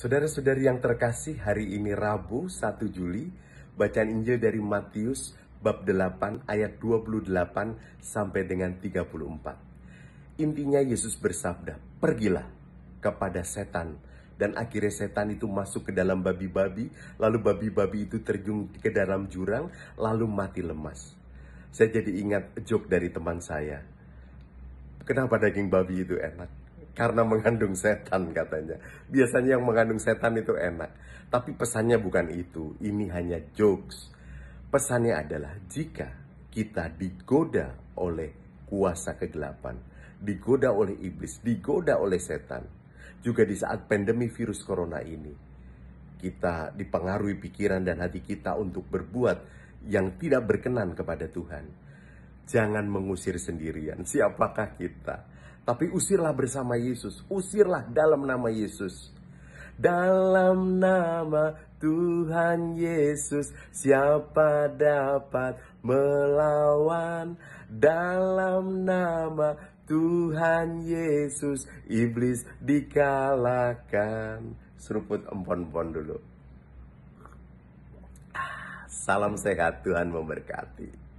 Saudara-saudari yang terkasih, hari ini Rabu 1 Juli, bacaan Injil dari Matius bab 8 ayat 28 sampai dengan 34. Intinya Yesus bersabda, "Pergilah kepada setan." Dan akhirnya setan itu masuk ke dalam babi-babi, lalu babi-babi itu terjun ke dalam jurang, lalu mati lemas. Saya jadi ingat joke dari teman saya. Kenapa daging babi itu enak? karena mengandung setan katanya. Biasanya yang mengandung setan itu enak. Tapi pesannya bukan itu, ini hanya jokes. Pesannya adalah jika kita digoda oleh kuasa kegelapan, digoda oleh iblis, digoda oleh setan. Juga di saat pandemi virus corona ini, kita dipengaruhi pikiran dan hati kita untuk berbuat yang tidak berkenan kepada Tuhan Jangan mengusir sendirian. Siapakah kita? Tapi usirlah bersama Yesus. Usirlah dalam nama Yesus. Dalam nama Tuhan Yesus, siapa dapat melawan? Dalam nama Tuhan Yesus, iblis dikalahkan. Seruput empon-empon dulu. Ah, salam sehat, Tuhan memberkati.